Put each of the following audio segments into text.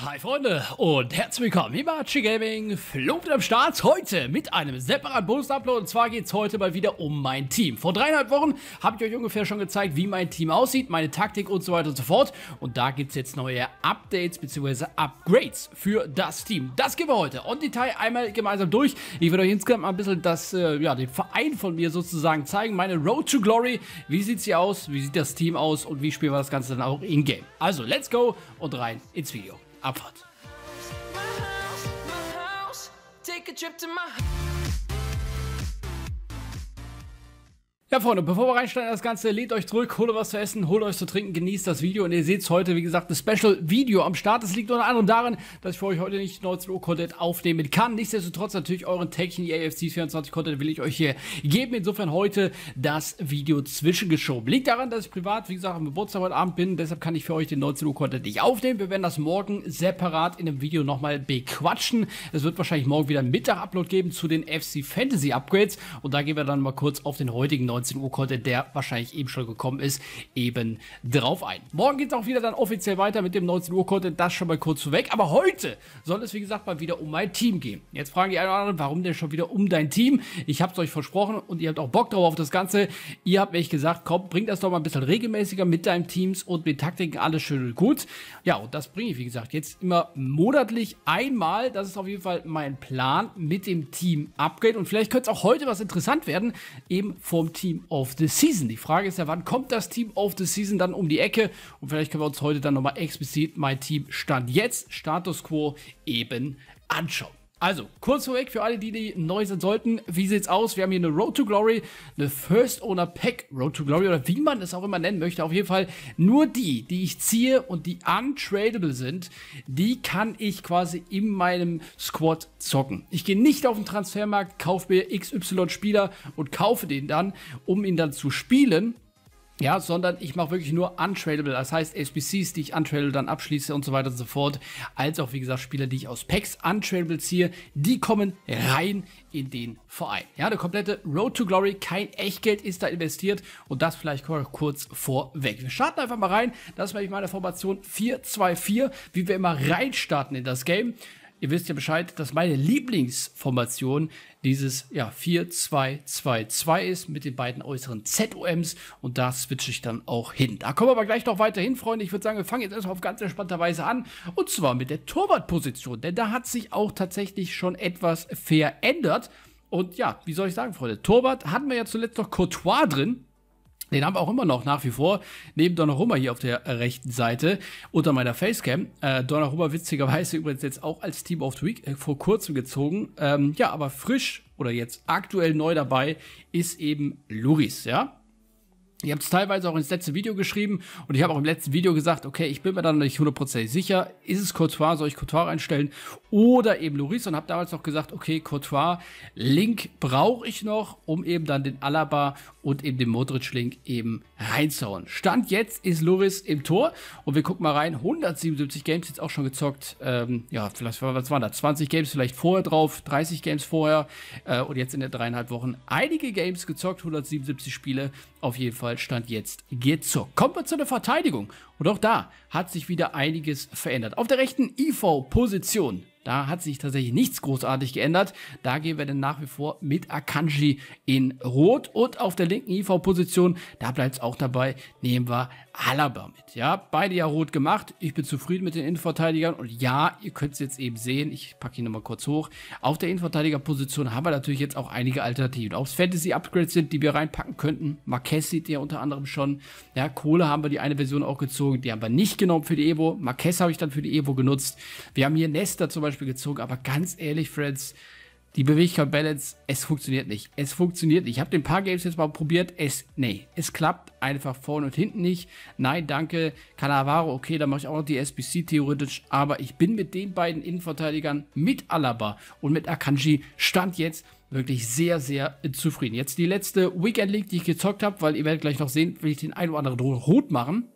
Hi Freunde und herzlich willkommen, hier war Archie Gaming, Flo wieder am Start, heute mit einem separaten Bonus-Upload und zwar geht es heute mal wieder um mein Team. Vor dreieinhalb Wochen habe ich euch ungefähr schon gezeigt, wie mein Team aussieht, meine Taktik und so weiter und so fort und da gibt es jetzt neue Updates bzw. Upgrades für das Team. Das gehen wir heute und Detail einmal gemeinsam durch. Ich werde euch insgesamt mal ein bisschen das, äh, ja, den Verein von mir sozusagen zeigen, meine Road to Glory, wie sieht sie aus, wie sieht das Team aus und wie spielen wir das Ganze dann auch in-game. Also, let's go und rein ins Video. abfahrt. Ja, Freunde, bevor wir reinsteigen das Ganze, lehnt euch zurück, holt was zu essen, holt euch zu trinken, genießt das Video und ihr seht heute, wie gesagt, ein Special-Video am Start. Das liegt unter anderem darin, dass ich für euch heute nicht 19 Uhr Content aufnehmen kann. Nichtsdestotrotz natürlich euren täglichen AFC 24 Content will ich euch hier geben. Insofern heute das Video zwischengeschoben. Liegt daran, dass ich privat, wie gesagt, am Geburtstag heute Abend bin, deshalb kann ich für euch den 19 Uhr Content nicht aufnehmen. Wir werden das morgen separat in einem Video nochmal bequatschen. Es wird wahrscheinlich morgen wieder Mittag-Upload geben zu den FC Fantasy Upgrades und da gehen wir dann mal kurz auf den heutigen 19 19 Uhr Content, der wahrscheinlich eben schon gekommen ist, eben drauf ein. Morgen geht es auch wieder dann offiziell weiter mit dem 19 Uhr Content, das schon mal kurz vorweg. Aber heute soll es, wie gesagt, mal wieder um mein Team gehen. Jetzt fragen die einen oder anderen, warum denn schon wieder um dein Team? Ich habe es euch versprochen und ihr habt auch Bock drauf auf das Ganze. Ihr habt mir gesagt, komm, bring das doch mal ein bisschen regelmäßiger mit deinem Teams und mit Taktiken, alles schön und gut. Ja, und das bringe ich, wie gesagt, jetzt immer monatlich einmal. Das ist auf jeden Fall mein Plan mit dem Team-Upgrade. Und vielleicht könnte es auch heute was interessant werden, eben vom Team Team of the Season. Die Frage ist ja, wann kommt das Team of the Season dann um die Ecke? Und vielleicht können wir uns heute dann nochmal explizit mein Team Stand jetzt, Status Quo eben anschauen. Also, kurz vorweg für alle, die, die neu sind sollten, wie sieht's aus? Wir haben hier eine Road to Glory, eine First Owner Pack Road to Glory oder wie man es auch immer nennen möchte. Auf jeden Fall nur die, die ich ziehe und die untradable sind, die kann ich quasi in meinem Squad zocken. Ich gehe nicht auf den Transfermarkt, kaufe mir XY Spieler und kaufe den dann, um ihn dann zu spielen, ja, sondern ich mache wirklich nur untradable, das heißt SBCs, die ich untradable dann abschließe und so weiter und so fort, als auch wie gesagt Spieler, die ich aus Packs untradable ziehe, die kommen rein in den Verein. Ja, der komplette Road to Glory, kein Echtgeld ist da investiert und das vielleicht kurz vorweg. Wir starten einfach mal rein, das ist nämlich meine Formation 4-2-4, wie wir immer reinstarten in das Game. Ihr wisst ja Bescheid, dass meine Lieblingsformation dieses ja, 4-2-2-2 ist mit den beiden äußeren ZOMs und da switche ich dann auch hin. Da kommen wir aber gleich noch weiter hin, Freunde. Ich würde sagen, wir fangen jetzt erstmal auf ganz entspannter Weise an und zwar mit der Torwartposition, denn da hat sich auch tatsächlich schon etwas verändert. Und ja, wie soll ich sagen, Freunde, Torwart hatten wir ja zuletzt noch Courtois drin, den haben wir auch immer noch nach wie vor neben Donnarumma hier auf der äh, rechten Seite unter meiner Facecam. Äh, Donnarumma witzigerweise übrigens jetzt auch als Team of the Week äh, vor kurzem gezogen. Ähm, ja, aber frisch oder jetzt aktuell neu dabei ist eben Luris, ja. Ihr habt es teilweise auch ins letzte Video geschrieben und ich habe auch im letzten Video gesagt, okay, ich bin mir dann nicht hundertprozentig sicher, ist es Courtois, soll ich Courtois einstellen oder eben Loris und habe damals noch gesagt, okay, Courtois, Link brauche ich noch, um eben dann den Alaba und eben den Modric-Link eben reinzuhauen. Stand jetzt ist Loris im Tor und wir gucken mal rein, 177 Games jetzt auch schon gezockt, ähm, ja, vielleicht, was waren da, 20 Games vielleicht vorher drauf, 30 Games vorher äh, und jetzt in der dreieinhalb Wochen einige Games gezockt, 177 Spiele, auf jeden Fall Stand jetzt gezockt. Kommen wir zu der Verteidigung und auch da hat sich wieder einiges verändert. Auf der rechten IV-Position, da hat sich tatsächlich nichts großartig geändert. Da gehen wir dann nach wie vor mit Akanji in Rot. Und auf der linken IV-Position, da bleibt es auch dabei, nehmen wir Alaba mit. Ja, beide ja rot gemacht. Ich bin zufrieden mit den Innenverteidigern. Und ja, ihr könnt es jetzt eben sehen. Ich packe ihn nochmal kurz hoch. Auf der Innenverteidigerposition haben wir natürlich jetzt auch einige Alternativen. Ob es Fantasy-Upgrades sind, die wir reinpacken könnten. Marquez sieht ja unter anderem schon. Ja, Kohle haben wir die eine Version auch gezogen gezogen, die haben wir nicht genommen für die Evo. Marquez habe ich dann für die Evo genutzt. Wir haben hier Nesta zum Beispiel gezogen, aber ganz ehrlich, Friends, die Beweglichkeit Balance, es funktioniert nicht. Es funktioniert nicht. Ich habe den paar Games jetzt mal probiert. Es, nee, es klappt einfach vorne und hinten nicht. Nein, danke. Cannavaro, okay, dann mache ich auch noch die SBC theoretisch. Aber ich bin mit den beiden Innenverteidigern, mit Alaba und mit Akanji, stand jetzt wirklich sehr, sehr zufrieden. Jetzt die letzte Weekend League, die ich gezockt habe, weil ihr werdet gleich noch sehen, will ich den einen oder anderen rot machen.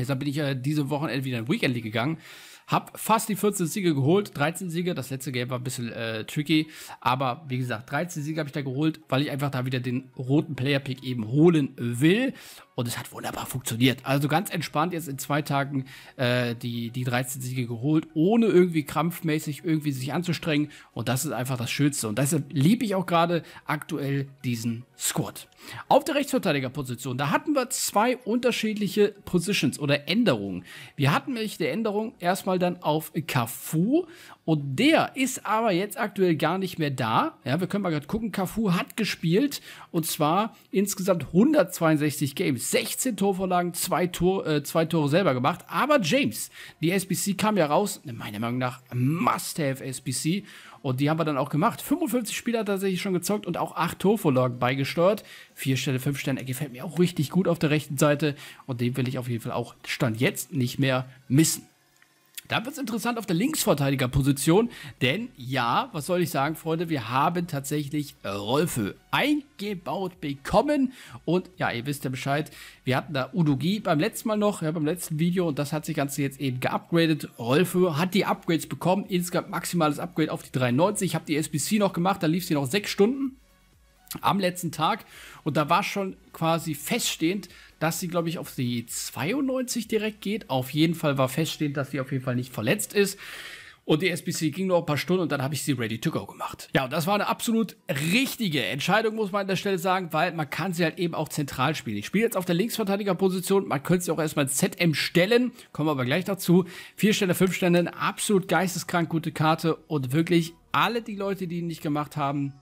Deshalb bin ich äh, diese Wochenende wieder in Weekend League gegangen. Hab fast die 14 Siege geholt, 13 Siege. Das letzte Game war ein bisschen äh, tricky. Aber wie gesagt, 13 Siege habe ich da geholt, weil ich einfach da wieder den roten Player-Pick eben holen will. Und es hat wunderbar funktioniert. Also ganz entspannt jetzt in zwei Tagen äh, die, die 13 Siege geholt, ohne irgendwie krampfmäßig irgendwie sich anzustrengen. Und das ist einfach das Schönste. Und deshalb liebe ich auch gerade aktuell diesen Squad. Auf der Rechtsverteidigerposition, da hatten wir zwei unterschiedliche Positions oder Änderungen. Wir hatten nämlich die Änderung erstmal dann auf Cafu und der ist aber jetzt aktuell gar nicht mehr da. Ja, wir können mal gerade gucken. Cafu hat gespielt und zwar insgesamt 162 Games, 16 Torvorlagen, zwei, Tor, äh, zwei Tore selber gemacht. Aber James, die SBC kam ja raus, meiner Meinung nach Must-Have SBC. Und die haben wir dann auch gemacht. 55 Spieler tatsächlich schon gezockt und auch 8 Torvorlagen beigesteuert. 4 Stelle, 5 Sterne, er gefällt mir auch richtig gut auf der rechten Seite. Und den will ich auf jeden Fall auch Stand jetzt nicht mehr missen. Da wird es interessant auf der Linksverteidigerposition, denn ja, was soll ich sagen, Freunde, wir haben tatsächlich äh, Rolfe eingebaut bekommen und ja, ihr wisst ja Bescheid, wir hatten da Udogi beim letzten Mal noch, ja, beim letzten Video und das hat sich Ganze jetzt eben geupgradet. Rolfe hat die Upgrades bekommen, insgesamt maximales Upgrade auf die 93. Ich habe die SBC noch gemacht, da lief sie noch sechs Stunden am letzten Tag und da war schon quasi feststehend, dass sie, glaube ich, auf die 92 direkt geht. Auf jeden Fall war feststehend, dass sie auf jeden Fall nicht verletzt ist. Und die SBC ging noch ein paar Stunden und dann habe ich sie ready to go gemacht. Ja, und das war eine absolut richtige Entscheidung, muss man an der Stelle sagen, weil man kann sie halt eben auch zentral spielen. Ich spiele jetzt auf der Linksverteidigerposition, man könnte sie auch erstmal ZM stellen, kommen wir aber gleich dazu. Vier Sterne, fünf Sterne, absolut geisteskrank gute Karte und wirklich alle die Leute, die ihn nicht gemacht haben,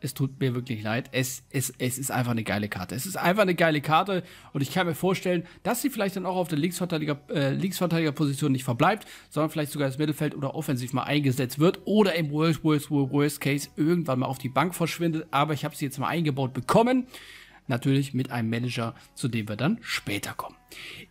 es tut mir wirklich leid. Es, es, es ist einfach eine geile Karte. Es ist einfach eine geile Karte und ich kann mir vorstellen, dass sie vielleicht dann auch auf der Linksverteidiger, äh, Linksverteidigerposition nicht verbleibt, sondern vielleicht sogar das Mittelfeld oder offensiv mal eingesetzt wird oder im Worst, Worst, Worst, Worst Case irgendwann mal auf die Bank verschwindet. Aber ich habe sie jetzt mal eingebaut bekommen. Natürlich mit einem Manager, zu dem wir dann später kommen.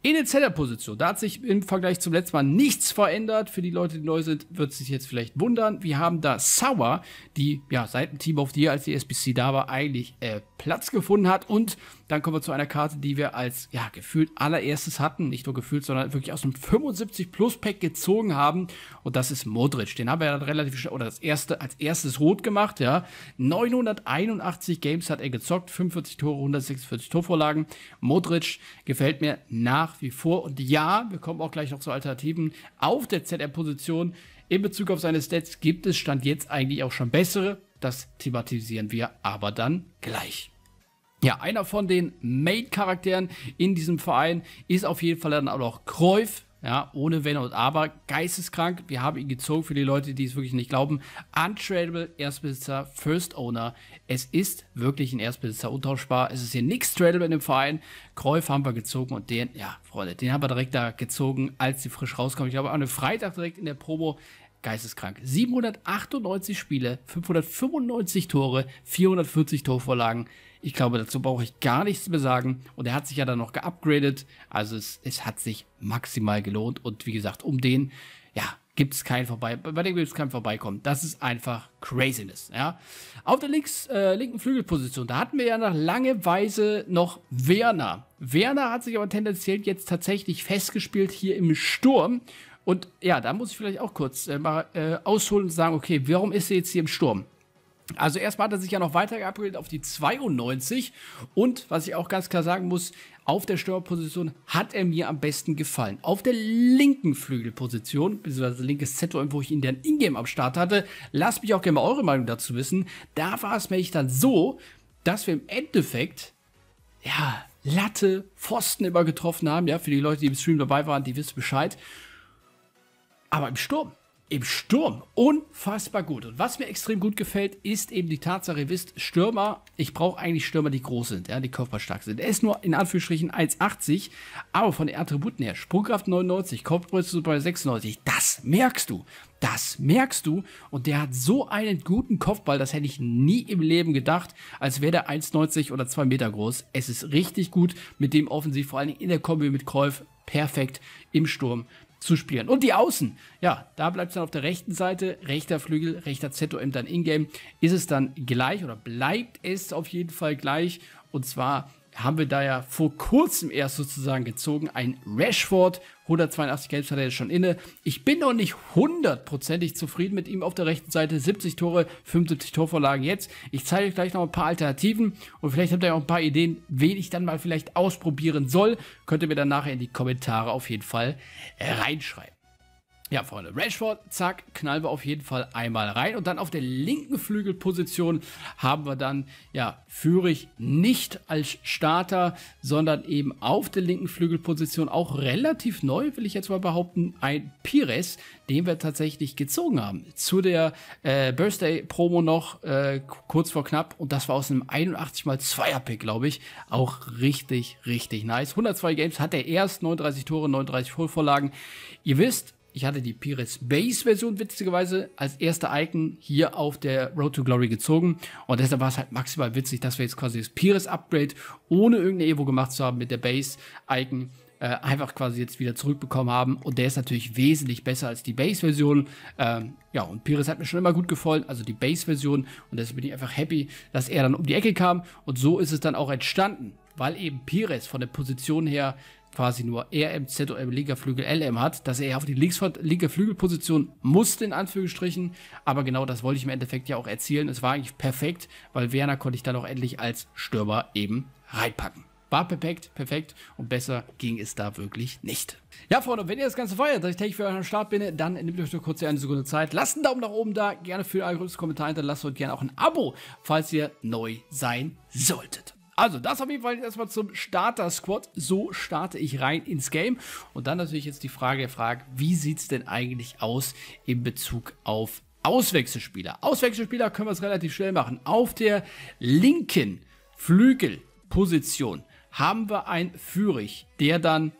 In der Zeller-Position, da hat sich im Vergleich zum letzten Mal nichts verändert. Für die Leute, die neu sind, wird sich jetzt vielleicht wundern. Wir haben da Sauer, die ja seit dem Team of the Year, als die SBC da war, eigentlich äh, Platz gefunden hat. Und dann kommen wir zu einer Karte, die wir als ja gefühlt allererstes hatten. Nicht nur gefühlt, sondern wirklich aus einem 75 Plus Pack gezogen haben. Und das ist Modric. Den haben wir dann relativ schnell, oder das erste, als erstes rot gemacht, ja. 981 Games hat er gezockt, 45 Tore, 146 Torvorlagen. Modric gefällt mir nach wie vor. Und ja, wir kommen auch gleich noch zu Alternativen auf der ZR-Position. In Bezug auf seine Stats gibt es Stand jetzt eigentlich auch schon bessere. Das thematisieren wir aber dann gleich. Ja, einer von den Main-Charakteren in diesem Verein ist auf jeden Fall dann auch noch Kreuf, ja, ohne Wenn und Aber. Geisteskrank. Wir haben ihn gezogen für die Leute, die es wirklich nicht glauben. Untradable Erstbesitzer, First Owner. Es ist wirklich ein Erstbesitzer untauschbar. Es ist hier nichts tradable in dem Verein. Kräuf haben wir gezogen und den, ja, Freunde, den haben wir direkt da gezogen, als die frisch rauskommen. Ich glaube, an einem Freitag direkt in der Promo geisteskrank. 798 Spiele, 595 Tore, 440 Torvorlagen. Ich glaube, dazu brauche ich gar nichts mehr sagen. Und er hat sich ja dann noch geupgradet. Also es, es hat sich maximal gelohnt. Und wie gesagt, um den, ja, gibt es keinen vorbei, bei dem gibt es kein Vorbeikommen. Das ist einfach Craziness, ja. Auf der links, äh, linken Flügelposition, da hatten wir ja nach lange Weise noch Werner. Werner hat sich aber tendenziell jetzt tatsächlich festgespielt hier im Sturm. Und ja, da muss ich vielleicht auch kurz äh, mal äh, ausholen und sagen, okay, warum ist er jetzt hier im Sturm? Also erstmal hat er sich ja noch weiter geupgradet auf die 92 und was ich auch ganz klar sagen muss, auf der Steuerposition hat er mir am besten gefallen. Auf der linken Flügelposition, beziehungsweise linkes Z-Räum, wo ich ihn dann ingame am Start hatte, lasst mich auch gerne mal eure Meinung dazu wissen. Da war es nämlich dann so, dass wir im Endeffekt, ja, Latte, Pfosten immer getroffen haben. Ja, für die Leute, die im Stream dabei waren, die wissen Bescheid. Aber im Sturm im Sturm unfassbar gut. Und was mir extrem gut gefällt, ist eben die Tatsache, ihr wisst, Stürmer, ich brauche eigentlich Stürmer, die groß sind, ja, die körperstark sind. Er ist nur in Anführungsstrichen 1,80, aber von den Attributen her, Sprungkraft 99, Kopfbrüste bei 96, das merkst du. Das merkst du. Und der hat so einen guten Kopfball, das hätte ich nie im Leben gedacht, als wäre der 1,90 oder 2 Meter groß. Es ist richtig gut mit dem Offensiv, vor allem in der Kombi mit Käuf, perfekt im Sturm zu spielen. Und die Außen, ja, da bleibt es dann auf der rechten Seite, rechter Flügel, rechter ZOM dann Ingame, ist es dann gleich oder bleibt es auf jeden Fall gleich und zwar haben wir da ja vor kurzem erst sozusagen gezogen. Ein Rashford, 182 Games hat er jetzt schon inne. Ich bin noch nicht hundertprozentig zufrieden mit ihm auf der rechten Seite. 70 Tore, 75 Torvorlagen jetzt. Ich zeige euch gleich noch ein paar Alternativen und vielleicht habt ihr auch ein paar Ideen, wen ich dann mal vielleicht ausprobieren soll. Könnt ihr mir dann nachher in die Kommentare auf jeden Fall äh, reinschreiben. Ja, Freunde, Rashford, zack, knallen wir auf jeden Fall einmal rein. Und dann auf der linken Flügelposition haben wir dann, ja, Führig nicht als Starter, sondern eben auf der linken Flügelposition auch relativ neu, will ich jetzt mal behaupten, ein Pires, den wir tatsächlich gezogen haben. Zu der äh, Birthday-Promo noch, äh, kurz vor knapp. Und das war aus einem 81x2er-Pick, glaube ich. Auch richtig, richtig nice. 102 Games hat er erst, 39 Tore, 39 Vollvorlagen. Ihr wisst, ich hatte die Pires Base Version witzigerweise als erste Icon hier auf der Road to Glory gezogen. Und deshalb war es halt maximal witzig, dass wir jetzt quasi das Pires Upgrade ohne irgendeine Evo gemacht zu haben mit der Base Icon. Äh, einfach quasi jetzt wieder zurückbekommen haben. Und der ist natürlich wesentlich besser als die Base-Version. Ähm, ja, und Pires hat mir schon immer gut gefallen, also die Base-Version. Und deswegen bin ich einfach happy, dass er dann um die Ecke kam. Und so ist es dann auch entstanden, weil eben Pires von der Position her quasi nur RM, ZOM, linker Flügel, LM hat, dass er auf die linke Flügelposition musste, in Anführungsstrichen. Aber genau das wollte ich im Endeffekt ja auch erzielen. Es war eigentlich perfekt, weil Werner konnte ich dann auch endlich als Stürmer eben reinpacken. War perfekt, perfekt und besser ging es da wirklich nicht. Ja, Freunde, wenn ihr das Ganze feiert, dass ich täglich für euren Start bin, dann nehmt euch nur kurz eine Sekunde Zeit. Lasst einen Daumen nach oben da, gerne für euren Kommentar hinterlasst und gerne auch ein Abo, falls ihr neu sein solltet. Also, das auf jeden Fall erstmal zum Starter-Squad. So starte ich rein ins Game. Und dann natürlich jetzt die Frage der Frage, wie sieht es denn eigentlich aus in Bezug auf Auswechselspieler? Auswechselspieler können wir es relativ schnell machen. Auf der linken Flügelposition haben wir einen Führig, der dann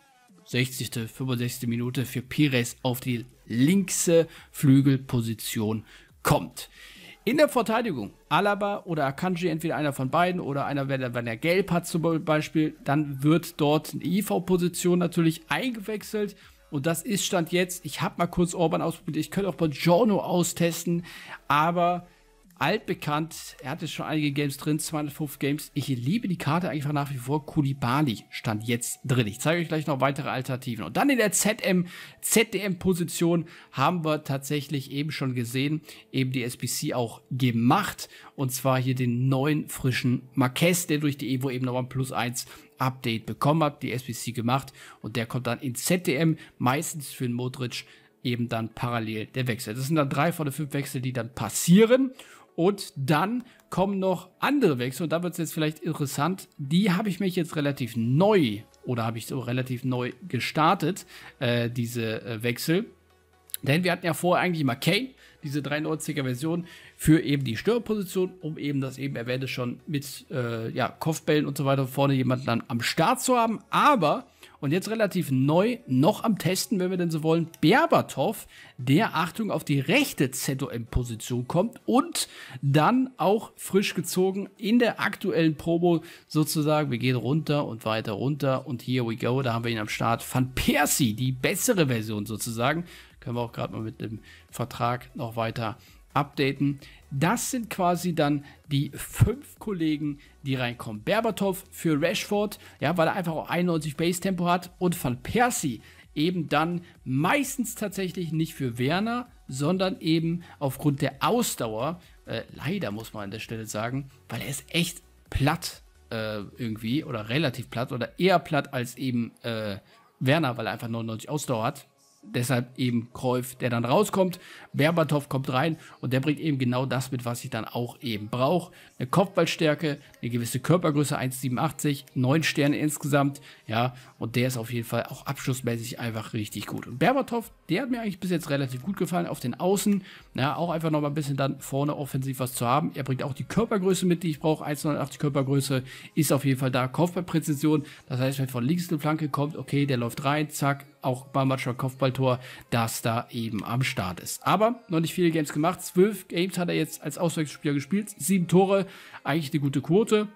60., 65. Minute für Pires auf die linkse Flügelposition kommt. In der Verteidigung, Alaba oder Akanji, entweder einer von beiden oder einer, wenn er, wenn er gelb hat zum Beispiel, dann wird dort eine IV-Position natürlich eingewechselt. Und das ist Stand jetzt, ich habe mal kurz Orban ausprobiert, ich könnte auch Giorno austesten, aber altbekannt. Er hatte schon einige Games drin, 205 Games. Ich liebe die Karte einfach nach wie vor. Kulibali stand jetzt drin. Ich zeige euch gleich noch weitere Alternativen. Und dann in der ZM, ZDM-Position haben wir tatsächlich eben schon gesehen, eben die SBC auch gemacht. Und zwar hier den neuen frischen Marquez, der durch die Evo eben nochmal ein Plus 1 Update bekommen hat, die SBC gemacht. Und der kommt dann in ZDM, meistens für den Modric eben dann parallel der Wechsel. Das sind dann drei von den fünf Wechsel, die dann passieren. Und dann kommen noch andere Wechsel und da wird es jetzt vielleicht interessant. Die habe ich mich jetzt relativ neu oder habe ich so relativ neu gestartet, äh, diese äh, Wechsel. Denn wir hatten ja vorher eigentlich immer Kane, diese 93er Version, für eben die Störposition, um eben das eben erwähnte schon mit äh, ja, Kopfbällen und so weiter vorne jemanden dann am Start zu haben. Aber und jetzt relativ neu, noch am Testen, wenn wir denn so wollen, Berbatov, der Achtung auf die rechte ZOM-Position kommt und dann auch frisch gezogen in der aktuellen Promo sozusagen. Wir gehen runter und weiter runter und here we go, da haben wir ihn am Start. Van Persie, die bessere Version sozusagen. Können wir auch gerade mal mit dem Vertrag noch weiter updaten. Das sind quasi dann die fünf Kollegen, die reinkommen. Berbatov für Rashford, ja, weil er einfach auch 91 Base-Tempo hat und Van Persie eben dann meistens tatsächlich nicht für Werner, sondern eben aufgrund der Ausdauer, äh, leider muss man an der Stelle sagen, weil er ist echt platt äh, irgendwie oder relativ platt oder eher platt als eben äh, Werner, weil er einfach 99 Ausdauer hat deshalb eben Kräuf, der dann rauskommt. Berbatov kommt rein und der bringt eben genau das mit, was ich dann auch eben brauche. Eine Kopfballstärke, eine gewisse Körpergröße 1,87, 9 Sterne insgesamt. Ja, und der ist auf jeden Fall auch abschlussmäßig einfach richtig gut. Und Berbatov, der hat mir eigentlich bis jetzt relativ gut gefallen auf den Außen. Ja, auch einfach nochmal ein bisschen dann vorne offensiv was zu haben. Er bringt auch die Körpergröße mit, die ich brauche. 1,89 Körpergröße ist auf jeden Fall da. Kopfballpräzision, das heißt, wenn von links eine Flanke kommt, okay, der läuft rein, zack, auch beim Matcher Kopfballtor, dass da eben am Start ist. Aber noch nicht viele Games gemacht. Zwölf Games hat er jetzt als Auswechselspieler gespielt. Sieben Tore, eigentlich eine gute Quote.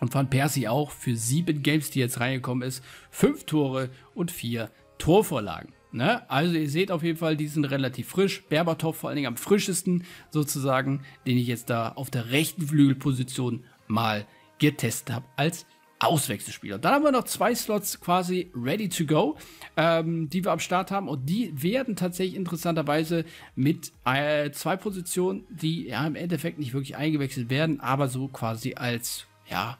Und Van Persie auch für sieben Games, die jetzt reingekommen ist, fünf Tore und vier Torvorlagen. Ne? Also ihr seht auf jeden Fall, die sind relativ frisch. Berbatov vor allen Dingen am frischesten sozusagen, den ich jetzt da auf der rechten Flügelposition mal getestet habe als Auswechselspieler. Dann haben wir noch zwei Slots quasi ready to go, ähm, die wir am Start haben. Und die werden tatsächlich interessanterweise mit äh, zwei Positionen, die ja im Endeffekt nicht wirklich eingewechselt werden, aber so quasi als, ja,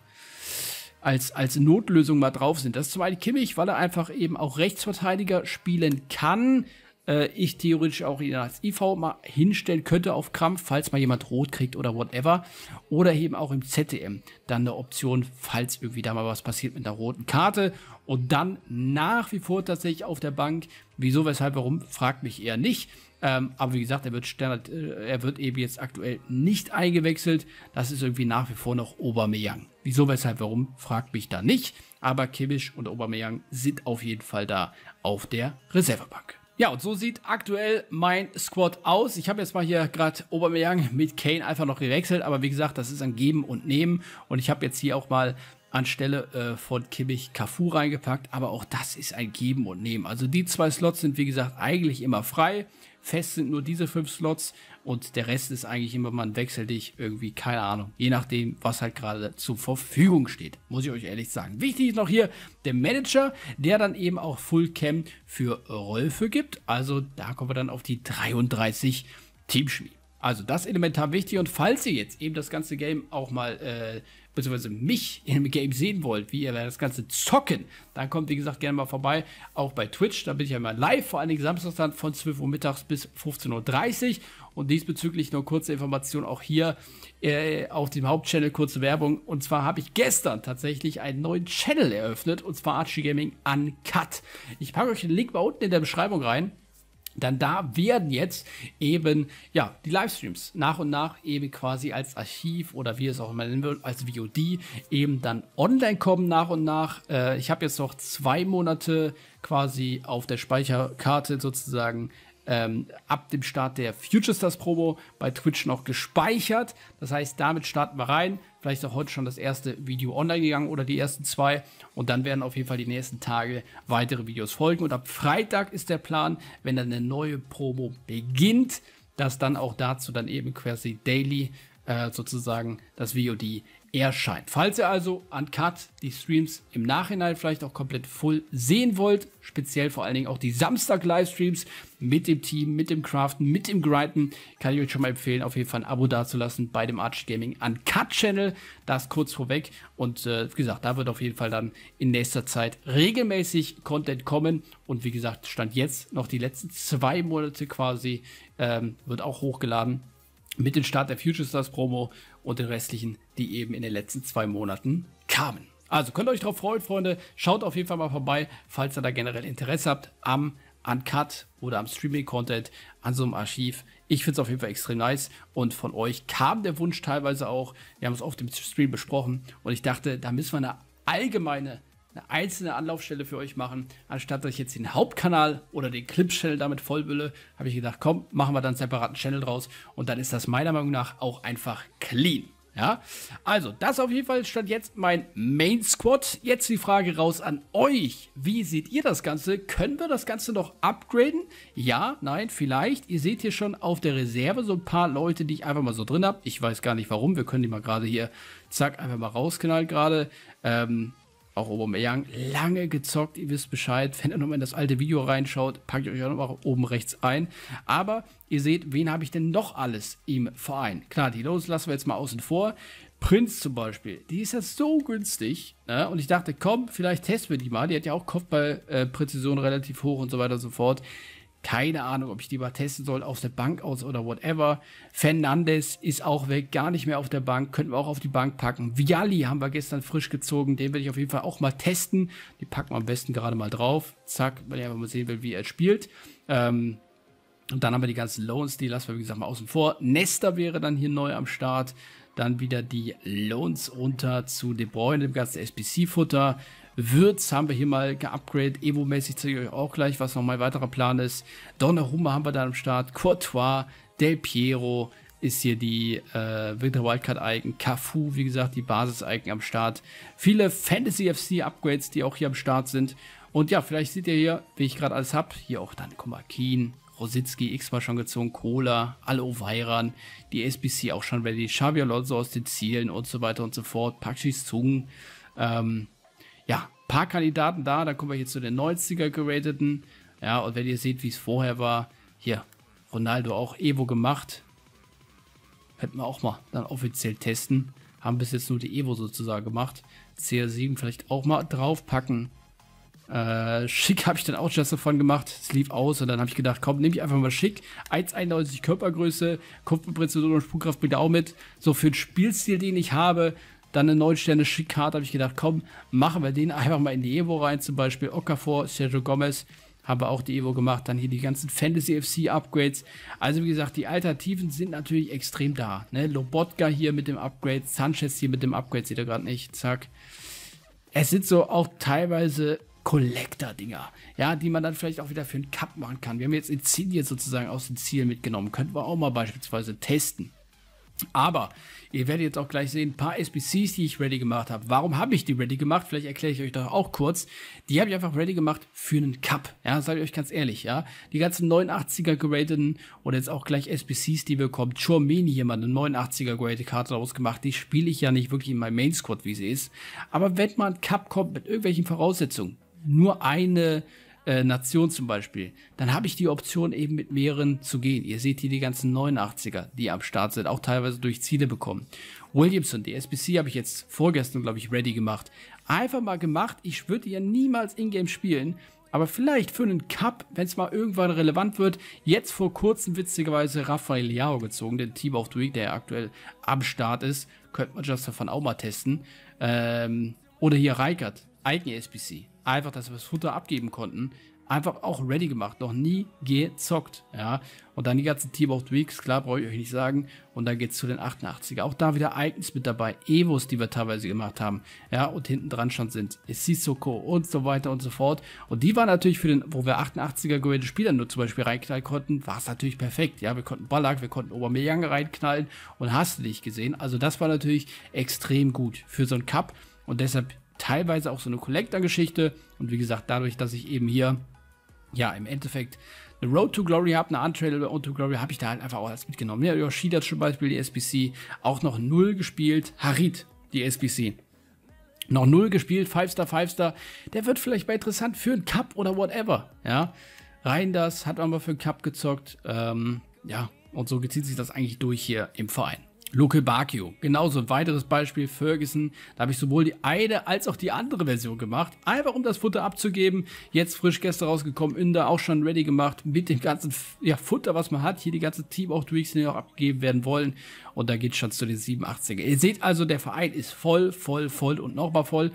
als, als Notlösung mal drauf sind. Das ist zum einen Kimmich, weil er einfach eben auch Rechtsverteidiger spielen kann äh, ich theoretisch auch ihn als IV mal hinstellen könnte auf Krampf, falls mal jemand rot kriegt oder whatever. Oder eben auch im ZDM dann eine Option, falls irgendwie da mal was passiert mit einer roten Karte. Und dann nach wie vor tatsächlich auf der Bank. Wieso, weshalb, warum, fragt mich eher nicht. Ähm, aber wie gesagt, er wird, Standard, äh, er wird eben jetzt aktuell nicht eingewechselt. Das ist irgendwie nach wie vor noch Obermeyang. Wieso, weshalb, warum, fragt mich da nicht. Aber Kimmich und Obermeyang sind auf jeden Fall da auf der Reservebank. Ja, und so sieht aktuell mein Squad aus. Ich habe jetzt mal hier gerade Aubameyang mit Kane einfach noch gewechselt, aber wie gesagt, das ist ein Geben und Nehmen und ich habe jetzt hier auch mal anstelle äh, von Kimmich Cafu reingepackt. Aber auch das ist ein Geben und Nehmen. Also die zwei Slots sind, wie gesagt, eigentlich immer frei. Fest sind nur diese fünf Slots und der Rest ist eigentlich immer, man wechselt dich irgendwie, keine Ahnung. Je nachdem, was halt gerade zur Verfügung steht, muss ich euch ehrlich sagen. Wichtig ist noch hier der Manager, der dann eben auch Full Cam für Rolfe gibt. Also da kommen wir dann auf die 33 Teamschmied. Also das elementar wichtig und falls ihr jetzt eben das ganze Game auch mal... Äh, beziehungsweise mich im Game sehen wollt, wie ihr das Ganze zocken, dann kommt, wie gesagt, gerne mal vorbei, auch bei Twitch. Da bin ich ja immer live, vor allen Dingen samstags dann von 12 Uhr mittags bis 15.30 Uhr. Und diesbezüglich noch kurze Information auch hier äh, auf dem Hauptchannel, kurze Werbung. Und zwar habe ich gestern tatsächlich einen neuen Channel eröffnet, und zwar Archie Gaming Uncut. Ich packe euch den Link mal unten in der Beschreibung rein. Dann da werden jetzt eben ja die Livestreams nach und nach eben quasi als Archiv oder wie es auch immer nennen wird, als VOD eben dann online kommen nach und nach. Äh, ich habe jetzt noch zwei Monate quasi auf der Speicherkarte sozusagen ähm, ab dem Start der Future Stars Promo bei Twitch noch gespeichert. Das heißt, damit starten wir rein. Vielleicht ist auch heute schon das erste Video online gegangen oder die ersten zwei. Und dann werden auf jeden Fall die nächsten Tage weitere Videos folgen. Und ab Freitag ist der Plan, wenn dann eine neue Promo beginnt, dass dann auch dazu dann eben quasi daily äh, sozusagen das VOD erscheint. Falls ihr also Uncut die Streams im Nachhinein vielleicht auch komplett voll sehen wollt, speziell vor allen Dingen auch die Samstag-Livestreams mit dem Team, mit dem Craften, mit dem Grinden, kann ich euch schon mal empfehlen, auf jeden Fall ein Abo dazulassen bei dem Arch Gaming Uncut-Channel. Das kurz vorweg. Und äh, wie gesagt, da wird auf jeden Fall dann in nächster Zeit regelmäßig Content kommen. Und wie gesagt, stand jetzt noch die letzten zwei Monate quasi, ähm, wird auch hochgeladen mit dem Start der Future Stars Promo und den restlichen, die eben in den letzten zwei Monaten kamen. Also könnt ihr euch darauf freuen, Freunde. Schaut auf jeden Fall mal vorbei, falls ihr da generell Interesse habt am Uncut oder am Streaming-Content, an so einem Archiv. Ich finde es auf jeden Fall extrem nice. Und von euch kam der Wunsch teilweise auch. Wir haben es oft im Stream besprochen. Und ich dachte, da müssen wir eine allgemeine eine einzelne Anlaufstelle für euch machen. Anstatt dass ich jetzt den Hauptkanal oder den Clip-Channel damit vollbülle, habe ich gedacht, komm, machen wir dann einen separaten Channel draus und dann ist das meiner Meinung nach auch einfach clean. Ja, also das auf jeden Fall stand jetzt mein Main Squad. Jetzt die Frage raus an euch. Wie seht ihr das Ganze? Können wir das Ganze noch upgraden? Ja, nein, vielleicht. Ihr seht hier schon auf der Reserve so ein paar Leute, die ich einfach mal so drin habe. Ich weiß gar nicht warum. Wir können die mal gerade hier, zack, einfach mal rausknallen halt gerade. Ähm, auch Aubameyang, lange gezockt, ihr wisst Bescheid. Wenn ihr nochmal in das alte Video reinschaut, packe ich euch auch noch oben rechts ein. Aber ihr seht, wen habe ich denn noch alles im Verein? Klar, die Los lassen wir jetzt mal außen vor. Prinz zum Beispiel, die ist ja so günstig. Ne? Und ich dachte, komm, vielleicht testen wir die mal. Die hat ja auch Kopfballpräzision äh, relativ hoch und so weiter und so fort. Keine Ahnung, ob ich die mal testen soll, aus der Bank aus oder whatever. Fernandes ist auch weg, gar nicht mehr auf der Bank, könnten wir auch auf die Bank packen. Vialli haben wir gestern frisch gezogen, den werde ich auf jeden Fall auch mal testen. Die packen wir am besten gerade mal drauf. Zack, wenn ihr einfach mal sehen will, wie er spielt. Ähm, und dann haben wir die ganzen Loans, die lassen wir, wie gesagt, mal außen vor. Nesta wäre dann hier neu am Start. Dann wieder die Loans runter zu De Bruyne, dem ganzen SPC-Futter. Würz haben wir hier mal geupgradet. Evo-mäßig zeige ich euch auch gleich, was noch mein weiterer Plan ist. Donnarumma haben wir da am Start. Courtois, Del Piero ist hier die äh, Winter wildcard icon Cafu, wie gesagt, die basis icon am Start. Viele Fantasy-FC-Upgrades, die auch hier am Start sind. Und ja, vielleicht seht ihr hier, wie ich gerade alles habe. Hier auch dann guck mal, Keen, Rositzky, X war schon gezogen, Cola, Alo Weiran, die SBC auch schon ready, Xabi Alonso aus den Zielen und so weiter und so fort, Pakshis Zungen. Ähm, ja, paar Kandidaten da. Dann kommen wir hier zu den 90er gerateten. Ja, und wenn ihr seht, wie es vorher war, hier, Ronaldo auch Evo gemacht. Hätten wir auch mal dann offiziell testen. Haben bis jetzt nur die Evo sozusagen gemacht. CR7 vielleicht auch mal draufpacken. Äh, schick habe ich dann auch just davon gemacht. Es lief aus und dann habe ich gedacht, komm, nehme ich einfach mal schick. 1,91 Körpergröße, Kopfpräzision und Sprungkraft bringt auch mit. So für den Spielstil, den ich habe, dann eine 9 Sterne Schikard habe ich gedacht, komm, machen wir den einfach mal in die Evo rein. Zum Beispiel Okafor, Sergio Gomez haben wir auch die Evo gemacht. Dann hier die ganzen Fantasy FC Upgrades. Also wie gesagt, die Alternativen sind natürlich extrem da. Ne? Lobotka hier mit dem Upgrade, Sanchez hier mit dem Upgrade, seht ihr gerade nicht, zack. Es sind so auch teilweise Collector-Dinger, ja, die man dann vielleicht auch wieder für einen Cup machen kann. Wir haben jetzt Insignien sozusagen aus den Zielen mitgenommen. Könnten wir auch mal beispielsweise testen. Aber ihr werdet jetzt auch gleich sehen, ein paar SBCs, die ich ready gemacht habe. Warum habe ich die ready gemacht? Vielleicht erkläre ich euch das auch kurz. Die habe ich einfach ready gemacht für einen Cup. Ja, sage ich euch ganz ehrlich, ja. Die ganzen 89er gerateten oder jetzt auch gleich SBCs, die wir kommen. Chormini hier mal eine 89er gerate Karte daraus gemacht. Die spiele ich ja nicht wirklich in meinem Main Squad, wie sie ist. Aber wenn man Cup kommt mit irgendwelchen Voraussetzungen, nur eine äh, Nation zum Beispiel, dann habe ich die Option eben mit mehreren zu gehen. Ihr seht hier die ganzen 89er, die am Start sind, auch teilweise durch Ziele bekommen. Williamson, die SBC habe ich jetzt vorgestern, glaube ich, ready gemacht. Einfach mal gemacht, ich würde ja niemals in-game spielen, aber vielleicht für einen Cup, wenn es mal irgendwann relevant wird, jetzt vor kurzem witzigerweise Rafael Liao gezogen, den Team of the Week, der ja aktuell am Start ist, könnte man Just Davon auch mal testen. Ähm, oder hier Reikert, eigene SBC. Einfach, dass wir das Futter abgeben konnten. Einfach auch ready gemacht, noch nie gezockt. Ja. Und dann die ganzen Team of the Weeks, klar, brauche ich euch nicht sagen. Und dann geht's zu den 88er. Auch da wieder Icons mit dabei, Evos, die wir teilweise gemacht haben. Ja, und hinten dran schon sind Sissoko und so weiter und so fort. Und die waren natürlich für den, wo wir 88er gewählte Spieler nur zum Beispiel reinknallen konnten, war es natürlich perfekt. Ja, wir konnten Ballack, wir konnten Aubameyang reinknallen und hast du dich gesehen. Also das war natürlich extrem gut für so ein Cup. Und deshalb teilweise auch so eine Collector-Geschichte. Und wie gesagt, dadurch, dass ich eben hier, ja, im Endeffekt eine Road to Glory habe, eine Untrailed Road to Glory, habe ich da halt einfach auch alles mitgenommen. Ja, Yoshida zum Beispiel, die SBC, auch noch null gespielt. Harit, die SBC. Noch null gespielt, 5-Star, 5-Star. Der wird vielleicht mal interessant für einen Cup oder whatever. Ja, rein das, hat man mal für einen Cup gezockt. Ähm, ja, und so zieht sich das eigentlich durch hier im Verein. Luke Bacchio. Genauso ein weiteres Beispiel, Ferguson. Da habe ich sowohl die eine als auch die andere Version gemacht. Einfach um das Futter abzugeben. Jetzt frisch gestern rausgekommen, Inder auch schon ready gemacht. Mit dem ganzen ja, Futter, was man hat. Hier die ganze Team auch Tweaks, die auch abgegeben werden wollen. Und da geht es schon zu den 87er. Ihr seht also, der Verein ist voll, voll, voll und nochmal voll.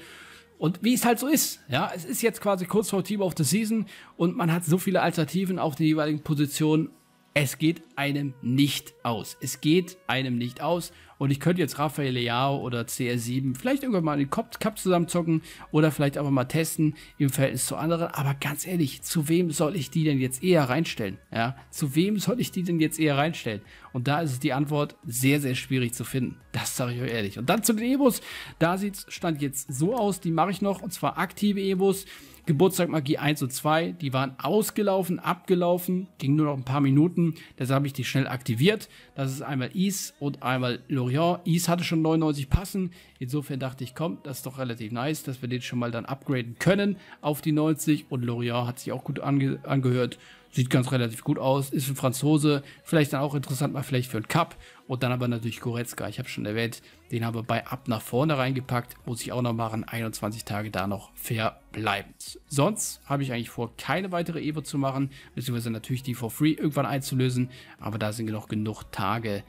Und wie es halt so ist, ja, es ist jetzt quasi kurz vor Team of the Season und man hat so viele Alternativen auf den jeweiligen Positionen es geht einem nicht aus. Es geht einem nicht aus. Und ich könnte jetzt Raphael Leao oder CR7 vielleicht irgendwann mal in den Cup, zusammenzocken oder vielleicht einfach mal testen im Verhältnis zu anderen. Aber ganz ehrlich, zu wem soll ich die denn jetzt eher reinstellen? Ja, zu wem soll ich die denn jetzt eher reinstellen? Und da ist die Antwort sehr, sehr schwierig zu finden. Das sage ich euch ehrlich. Und dann zu den Ebos. Da sieht es Stand jetzt so aus. Die mache ich noch. Und zwar aktive Ebos. Geburtstagmagie 1 und 2, die waren ausgelaufen, abgelaufen, ging nur noch ein paar Minuten, deshalb habe ich die schnell aktiviert. Das ist einmal Is und einmal Lorient. Is hatte schon 99 passen, insofern dachte ich, komm, das ist doch relativ nice, dass wir den schon mal dann upgraden können auf die 90 und Lorient hat sich auch gut ange angehört sieht ganz relativ gut aus, ist ein Franzose, vielleicht dann auch interessant mal vielleicht für einen Cup und dann aber natürlich Goretzka, ich habe schon erwähnt, den habe bei ab nach vorne reingepackt, muss ich auch noch machen, 21 Tage da noch verbleibend. Sonst habe ich eigentlich vor, keine weitere Evo zu machen, beziehungsweise natürlich die for free irgendwann einzulösen, aber da sind noch genug Tage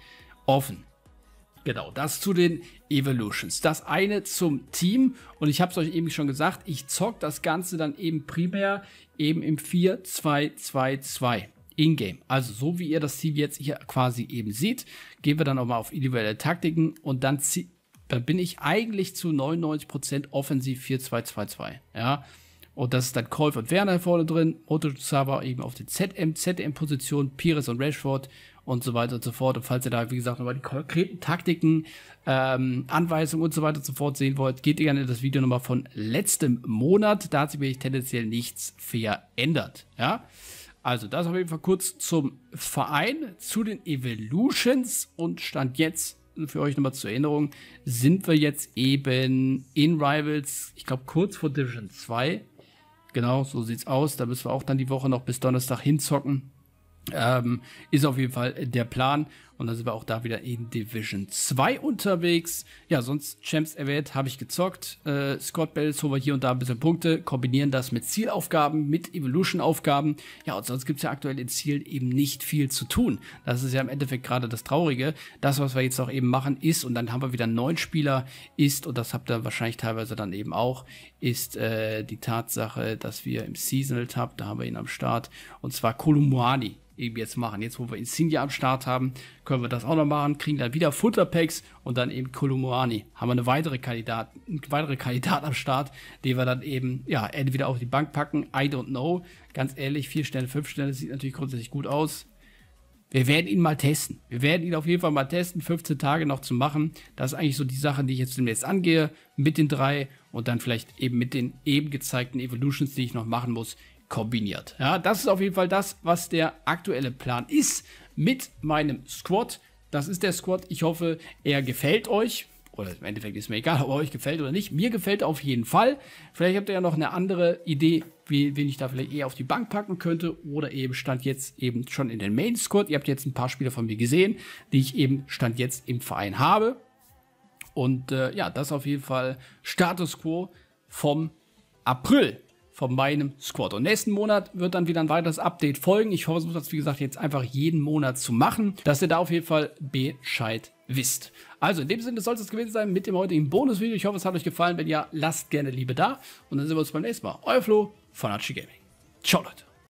offen. Genau, das zu den Evolutions. Das eine zum Team und ich habe es euch eben schon gesagt, ich zocke das Ganze dann eben primär eben im 4-2-2-2 in-game. Also so wie ihr das Team jetzt hier quasi eben seht, gehen wir dann auch mal auf individuelle Taktiken und dann, dann bin ich eigentlich zu 99% offensiv 4-2-2-2. Ja, und das ist dann Kolf und Werner vorne drin, Otto Sava eben auf den ZM, ZM-Position, Pires und Rashford und so weiter und so fort. Und falls ihr da, wie gesagt, nochmal die konkreten Taktiken, ähm, Anweisungen und so weiter und so fort sehen wollt, geht ihr gerne in das Video nochmal von letztem Monat. Da hat sich wirklich tendenziell nichts verändert. Ja. Also, das auf jeden Fall kurz zum Verein, zu den Evolutions und Stand jetzt für euch nochmal zur Erinnerung, sind wir jetzt eben in Rivals, ich glaube kurz vor Division 2. Genau, so sieht's aus. Da müssen wir auch dann die Woche noch bis Donnerstag hinzocken. Ähm, ist auf jeden Fall der Plan. Und dann sind wir auch da wieder in Division 2 unterwegs. Ja, sonst Champs erwähnt, habe ich gezockt. Äh, Scott Bells holen wir hier und da ein bisschen Punkte, kombinieren das mit Zielaufgaben, mit Evolution-Aufgaben. Ja, und sonst gibt es ja aktuell in Zielen eben nicht viel zu tun. Das ist ja im Endeffekt gerade das Traurige. Das, was wir jetzt auch eben machen, ist, und dann haben wir wieder neun Spieler, ist, und das habt ihr wahrscheinlich teilweise dann eben auch, ist äh, die Tatsache, dass wir im Seasonal-Tab, da haben wir ihn am Start, und zwar Kolumuani eben jetzt machen. Jetzt, wo wir Insignia am Start haben, können wir das auch noch machen, kriegen dann wieder Futterpacks und dann eben Kolumuani. Haben wir eine weitere Kandidat, einen weiteren Kandidat am Start, den wir dann eben, ja, entweder auf die Bank packen, I don't know. Ganz ehrlich, vier Sterne, fünf Sterne, sieht natürlich grundsätzlich gut aus. Wir werden ihn mal testen. Wir werden ihn auf jeden Fall mal testen, 15 Tage noch zu machen. Das ist eigentlich so die Sache, die ich jetzt demnächst angehe, mit den drei und dann vielleicht eben mit den eben gezeigten Evolutions, die ich noch machen muss, kombiniert. Ja, das ist auf jeden Fall das, was der aktuelle Plan ist mit meinem Squad. Das ist der Squad. Ich hoffe, er gefällt euch. Oder im Endeffekt ist mir egal, ob er euch gefällt oder nicht. Mir gefällt auf jeden Fall. Vielleicht habt ihr ja noch eine andere Idee, wen ich da vielleicht eher auf die Bank packen könnte. Oder eben stand jetzt eben schon in den Main Squad. Ihr habt jetzt ein paar Spieler von mir gesehen, die ich eben stand jetzt im Verein habe. Und äh, ja, das auf jeden Fall Status Quo vom April von meinem Squad. Und nächsten Monat wird dann wieder ein weiteres Update folgen. Ich versuche das, wie gesagt, jetzt einfach jeden Monat zu machen, dass ihr da auf jeden Fall Bescheid wisst. Also in dem Sinne soll es gewesen sein mit dem heutigen Bonusvideo. Ich hoffe, es hat euch gefallen. Wenn ja, lasst gerne Liebe da. Und dann sehen wir uns beim nächsten Mal. Euer Flo von Archie Gaming. Ciao, Leute.